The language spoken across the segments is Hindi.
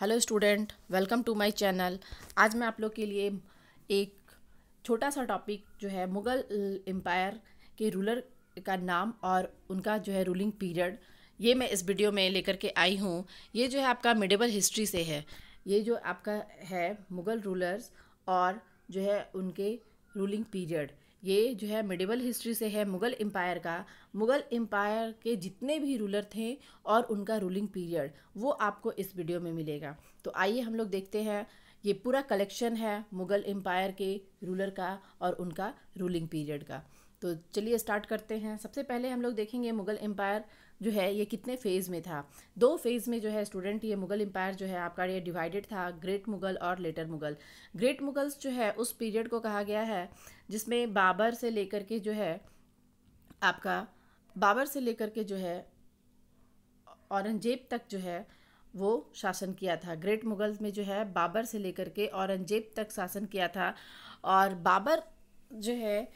hello student welcome to my channel आज मैं आप लोग के लिए एक छोटा सा टॉपिक जो है मुग़ल एम्पायर के रूलर का नाम और उनका जो है रूलिंग पीरियड ये मैं इस वीडियो में लेकर के आई हूँ ये जो है आपका मिडेबल हिस्ट्री से है ये जो आपका है मुग़ल रूलर्स और जो है उनके रूलिंग पीरियड ये जो है मिडिवल हिस्ट्री से है मुग़ल एम्पायर का मुग़ल एम्पायर के जितने भी रूलर थे और उनका रूलिंग पीरियड वो आपको इस वीडियो में मिलेगा तो आइए हम लोग देखते हैं ये पूरा कलेक्शन है मुग़ल एम्पायर के रूलर का और उनका रूलिंग पीरियड का तो चलिए स्टार्ट करते हैं सबसे पहले हम लोग देखेंगे मुग़ल एम्पायर जो है ये कितने फेज़ में था दो फेज़ में जो है स्टूडेंट ये मुगल एम्पायर जो है आपका ये डिवाइडेड था ग्रेट मुगल और लेटर मुगल ग्रेट मुगल्स जो है उस पीरियड को कहा गया है जिसमें बाबर से लेकर के जो है आपका बाबर से लेकर के जो है औरंगजेब तक जो है वो शासन किया था ग्रेट मुगल में जो है बाबर से लेकर के औरंगजेब तक शासन किया था और बाबर जो है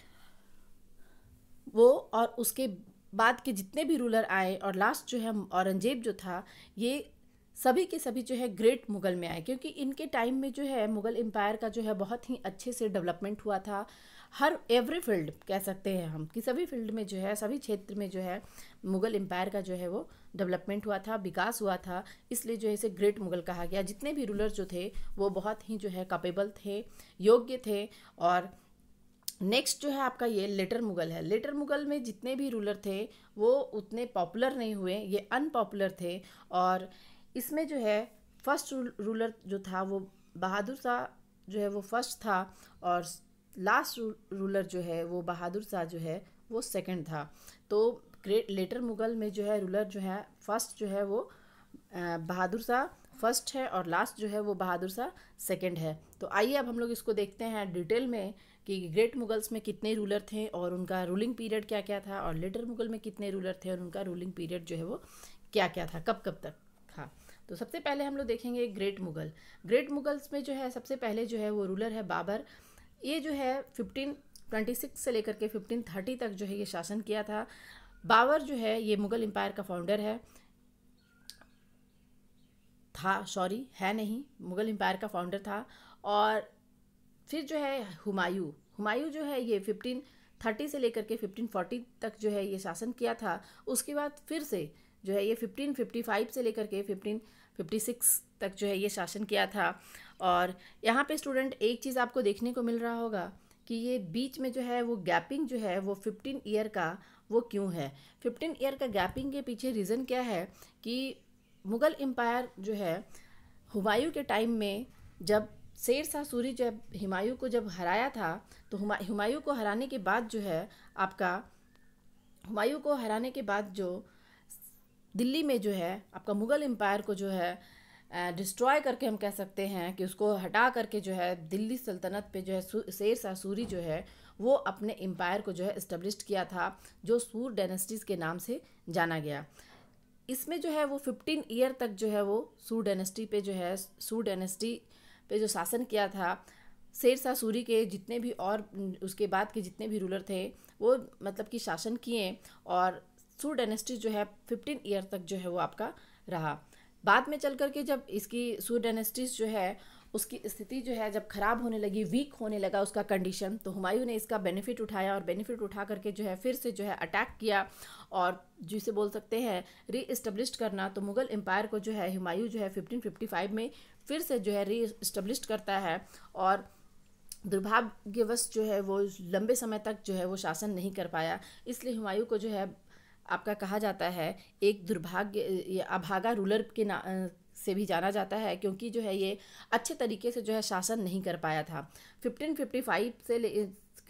वो और उसके बाद के जितने भी रूलर आए और लास्ट जो है औरंगजेब जो था ये सभी के सभी जो है ग्रेट मुगल में आए क्योंकि इनके टाइम में जो है मुगल एम्पायर का जो है बहुत ही अच्छे से डेवलपमेंट हुआ था हर एवरी फील्ड कह सकते हैं हम कि सभी फील्ड में जो है सभी क्षेत्र में जो है मुगल एम्पायर का जो है वो डेवलपमेंट हुआ था विकास हुआ था इसलिए जो है इसे ग्रेट मुगल कहा गया जितने भी रूलर जो थे वो बहुत ही जो है कैपेबल थे योग्य थे और नेक्स्ट जो है आपका ये लेटर मुगल है लेटर मुगल में जितने भी रूलर थे वो उतने पॉपुलर नहीं हुए ये अनपॉपुलर थे और इसमें जो है फर्स्ट रूलर जो था वो बहादुर शाह जो है वो फर्स्ट था और लास्ट रूलर जो है वो बहादुर शाह जो है वो सेकंड था तो ग्रेट लेटर मुगल में जो है रूलर जो है फर्स्ट जो है वो बहादुर शाह फर्स्ट है और लास्ट जो है वो बहादुर शाह सेकंड है तो आइए अब हम लोग इसको देखते हैं डिटेल में कि ग्रेट मुगल्स में कितने रूलर थे और उनका रूलिंग पीरियड क्या क्या था और लेटर मुगल में कितने रूलर थे और उनका रूलिंग पीरियड जो है वो क्या क्या था कब कब तक था तो सबसे पहले हम लोग देखेंगे ग्रेट मुगल ग्रेट मुगल्स में जो है सबसे पहले जो है वो रूलर है बाबर ये जो है फिफ्टीन ट्वेंटी सिक्स से लेकर के फिफ्टीन थर्टी तक जो है ये शासन किया था बाबर जो है ये मुगल एम्पायर का फाउंडर है था सॉरी है नहीं मुगल एम्पायर का फाउंडर था और फिर जो है हुमायूं हुमायूं जो है ये फिफ्टीन थर्टी से लेकर के फिफ्टीन फोर्टी तक जो है ये शासन किया था उसके बाद फिर से जो है ये फिफ्टीन फिफ्टी फाइव से लेकर के फिफ्टीन फिफ्टी सिक्स तक जो है ये शासन किया था और यहाँ पे स्टूडेंट एक चीज़ आपको देखने को मिल रहा होगा कि ये बीच में जो है वो गैपिंग जो है वो फिफ्टीन ईयर का वो क्यों है फिफ्टीन ईयर का गैपिंग के पीछे रीज़न क्या है कि मुग़ल एम्पायर जो है हुमायूं के टाइम में जब शेर शाह सूरी जो है हुमायूं को जब हराया था तो हुमायूं को हराने के बाद जो है आपका हुमायूं को हराने के बाद जो दिल्ली में जो है आपका मुग़ल एम्पायर को जो है डिस्ट्रॉय करके हम कह सकते हैं कि उसको हटा करके जो है दिल्ली सल्तनत पे जो है शेर शाह सूरी जो है वो अपने एम्पायर को जो है इस्टब्लिश किया था जो सूर डेनेस्टीज़ के नाम से जाना गया इसमें जो है वो फिफ्टीन ईयर तक जो है वो सूर डेनेस्टी पे जो है सूर डेनेस्टी पे जो शासन किया था शेरशाह सूरी के जितने भी और उसके बाद के जितने भी रूलर थे वो मतलब कि शासन किए और सू डायनेस्टी जो है फिफ्टीन ईयर तक जो है वो आपका रहा बाद में चल करके जब इसकी सू डायनेस्टीज जो है उसकी स्थिति जो है जब ख़राब होने लगी वीक होने लगा उसका कंडीशन तो हुमायूं ने इसका बेनिफिट उठाया और बेनिफिट उठा करके जो है फिर से जो है अटैक किया और जिसे बोल सकते हैं री इस्टब्लिश करना तो मुग़ल एम्पायर को जो है हुमायूं जो है 1555 में फिर से जो है री इस्टब्लिश करता है और दुर्भाग्यवश जो है वो लंबे समय तक जो है वो शासन नहीं कर पाया इसलिए हुमायूं को जो है आपका कहा जाता है एक दुर्भाग्य अभागा रूलर के ना से भी जाना जाता है क्योंकि जो है ये अच्छे तरीके से जो है शासन नहीं कर पाया था फिफ्टीन फिफ्टी फाइव से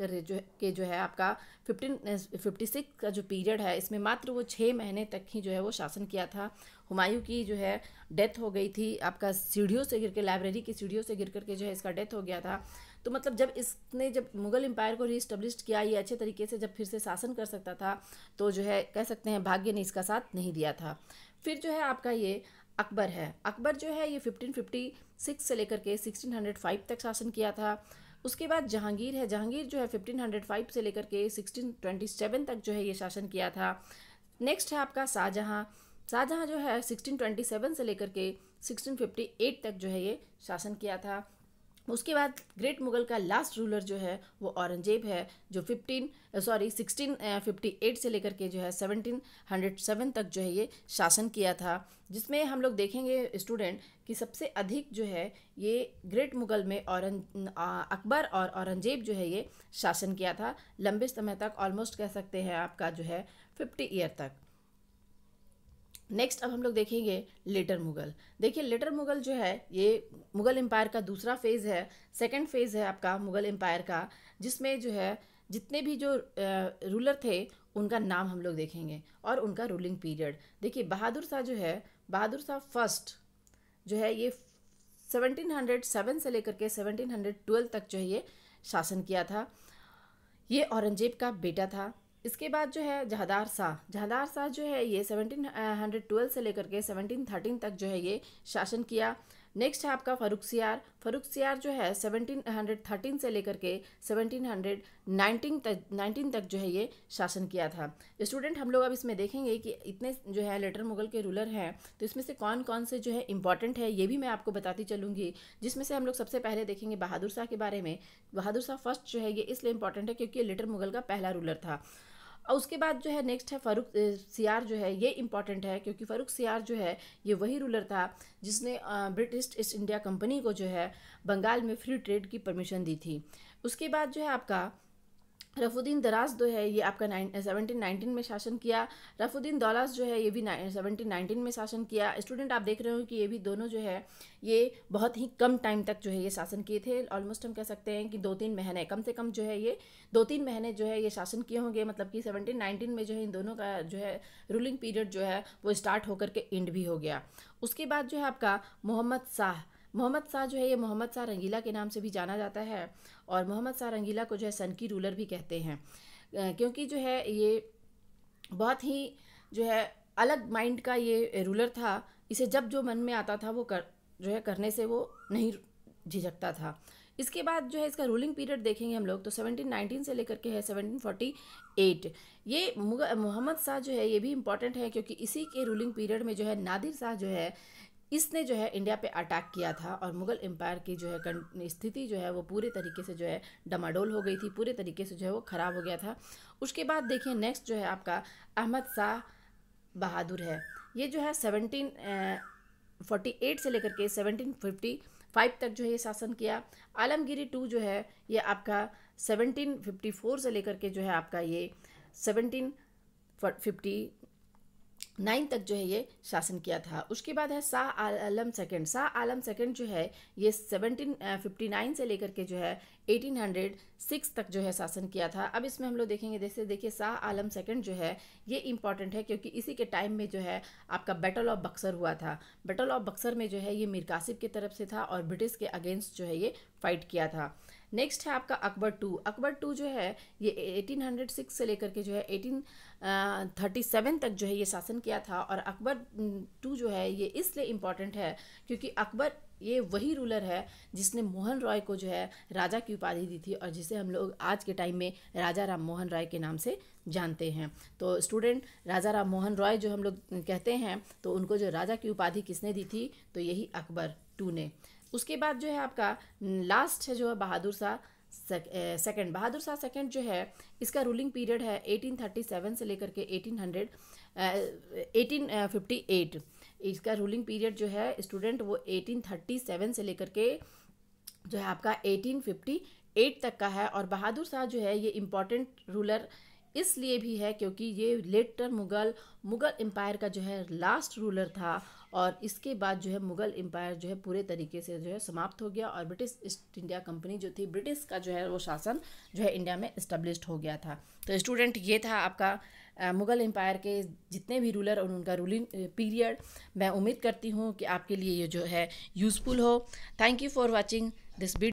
कर जो के जो है आपका फिफ्टीन फिफ्टी सिक्स का जो पीरियड है इसमें मात्र वो छः महीने तक ही जो है वो शासन किया था हुमायूं की जो है डेथ हो गई थी आपका सीढ़ियों से गिर के लाइब्रेरी की सीढ़ियों से गिर करके जो है इसका डेथ हो गया था तो मतलब जब इसने जब मुगल एम्पायर को रीस्टब्लिश किया ये अच्छे तरीके से जब फिर से शासन कर सकता था तो जो है कह सकते हैं भाग्य ने इसका साथ नहीं दिया था फिर जो है आपका ये अकबर है अकबर जो है ये 1556 से लेकर के 1605 तक शासन किया था उसके बाद जहांगीर है जहांगीर जो है 1505 से लेकर के 1627 तक जो है ये शासन किया था नेक्स्ट है आपका शाहजहाँ शाहजहाँ जो है 1627 से लेकर के 1658 तक जो है ये शासन किया था उसके बाद ग्रेट मुगल का लास्ट रूलर जो है वो औरंगजेब है जो fifteen sorry sixteen fifty eight से लेकर के जो है सेवनटीन हंड्रेड सेवन तक जो है ये शासन किया था जिसमें हम लोग देखेंगे स्टूडेंट कि सबसे अधिक जो है ये ग्रेट मुगल में औरंग अकबर और औरंगजेब जो है ये शासन किया था लंबे समय तक ऑलमोस्ट कह सकते हैं आपका जो है फिफ्टी ईयर तक नेक्स्ट अब हम लोग देखेंगे लेटर मुगल देखिए लेटर मुगल जो है ये मुगल एम्पायर का दूसरा फेज़ है सेकंड फेज़ है आपका मुगल एम्पायर का जिसमें जो है जितने भी जो रूलर थे उनका नाम हम लोग देखेंगे और उनका रूलिंग पीरियड देखिए बहादुर शाह जो है बहादुर शाह फर्स्ट जो है ये 1707 से लेकर के 1712 तक जो है ये शासन किया था ये औरंगजेब का बेटा था इसके बाद जो है जहादार शाह जहादार शाह जो है ये सेवनटीन हंड्रेड ट्वेल्व से लेकर के सेवनटीन थर्टीन तक जो है ये शासन किया नेक्स्ट है आपका फरूख सियार फरूख सियार जो है सेवनटीन हंड्रेड थर्टीन से लेकर के सेवनटीन हंड्रेड नाइनटीन तक नाइनटीन तक जो है ये शासन किया था स्टूडेंट हम लोग अब इसमें देखेंगे कि इतने जो है लेटर मुगल के रूलर हैं तो इसमें से कौन कौन से जो है इंपॉर्टेंट है ये भी मैं आपको बताती चलूँगी जिसमें से हम लोग सबसे पहले देखेंगे बहादुर शाह के बारे में बहादुर शाह फर्स्ट जो है ये इसलिए इंपॉर्टेंट है क्योंकि लेटर मुगल का पहला रूलर था और उसके बाद जो है नेक्स्ट है फ़ारूक सियार जो है ये इंपॉर्टेंट है क्योंकि फ़ारूक सियार जो है ये वही रूलर था जिसने ब्रिटिश ईस्ट इंडिया कंपनी को जो है बंगाल में फ्री ट्रेड की परमिशन दी थी उसके बाद जो है आपका रफुद्दीन दराज जो तो है ये आपका सेवनटीन नाइनटीन में शासन किया रफुद्दीन दौलास जो है ये भी सेवनटीन नाइनटीन में शासन किया स्टूडेंट आप देख रहे हो कि ये भी दोनों जो है ये बहुत ही कम टाइम तक जो है ये शासन किए थे ऑलमोस्ट हम कह सकते हैं कि दो तीन महीने कम से कम जो है ये दो तीन महीने जो है ये शासन किए होंगे मतलब कि सेवनटीन नाइनटीन में जो है इन दोनों का जो है रूलिंग पीरियड जो है वो स्टार्ट होकर के एंड भी हो गया उसके बाद जो है आपका मोहम्मद शाह मोहम्मद शाह जो है ये मोहम्मद शाह रंगीला के नाम से भी जाना जाता है और मोहम्मद शाह रंगीला को जो है सन की रूलर भी कहते हैं क्योंकि जो है ये बहुत ही जो है अलग माइंड का ये रूलर था इसे जब जो मन में आता था वो कर जो है करने से वो नहीं झिझकता था इसके बाद जो है इसका रूलिंग पीरियड देखेंगे हम लोग तो 1719 से लेकर के है 1748 ये मोहम्मद शाह जो है ये भी इम्पॉर्टेंट है क्योंकि इसी के रूलिंग पीरियड में जो है नादिर शाह जो है इसने जो है इंडिया पे अटैक किया था और मुगल एम्पायर की जो है स्थिति जो है वो पूरे तरीके से जो है डमाडोल हो गई थी पूरे तरीके से जो है वो ख़राब हो गया था उसके बाद देखिए नेक्स्ट जो है आपका अहमद शाह बहादुर है ये जो है सेवनटीन फोर्टी एट से लेकर के सेवनटीन फिफ्टी फाइव तक जो है ये शासन किया आलमगिरी टू जो है ये आपका सेवनटीन फिफ्टी फोर से लेकर के जो है आपका ये सेवनटीन फिफ्टी नाइन तक जो है ये शासन किया था उसके बाद है शाह आलम सेकेंड शाह आलम सेकेंड जो है ये सेवनटीन फिफ्टी नाइन से लेकर के जो है एटीन हंड्रेड सिक्स तक जो है शासन किया था अब इसमें हम लोग देखेंगे जैसे देखिए शाह आलम सेकेंड जो है ये इंपॉर्टेंट है क्योंकि इसी के टाइम में जो है आपका बैटल ऑफ बक्सर हुआ था बैटल ऑफ बक्सर में जो है ये मीर कासिब की तरफ से था और ब्रिटिश के अगेंस्ट जो है ये फाइट किया था नेक्स्ट है आपका अकबर टू अकबर टू जो है ये 1806 से लेकर के जो है 1837 तक जो है ये शासन किया था और अकबर टू जो है ये इसलिए इम्पॉर्टेंट है क्योंकि अकबर ये वही रूलर है जिसने मोहन रॉय को जो है राजा की उपाधि दी थी और जिसे हम लोग आज के टाइम में राजा राम मोहन रॉय के नाम से जानते हैं तो स्टूडेंट राजा राम मोहन रॉय जो हम लोग कहते हैं तो उनको जो राजा की उपाधि किसने दी थी तो यही अकबर टू ने उसके बाद जो है आपका लास्ट है जो है बहादुर शाह सेकेंड बहादुर शाह सेकेंड जो है इसका रूलिंग पीरियड है 1837 से लेकर के 1800 1858 इसका रूलिंग पीरियड जो है स्टूडेंट वो 1837 से लेकर के जो है आपका 1858 तक का है और बहादुर शाह जो है ये इम्पॉर्टेंट रूलर इसलिए भी है क्योंकि ये लेटर मुगल मुगल एम्पायर का जो है लास्ट रूलर था और इसके बाद जो है मुग़ल एम्पायर जो है पूरे तरीके से जो है समाप्त हो गया और ब्रिटिश ईस्ट इंडिया कंपनी जो थी ब्रिटिश का जो है वो शासन जो है इंडिया में इस्टब्लिश हो गया था तो स्टूडेंट ये था आपका मुग़ल एम्पायर के जितने भी रूलर और उनका रूलिंग पीरियड मैं उम्मीद करती हूँ कि आपके लिए ये जो है यूज़फुल हो thank you for watching this video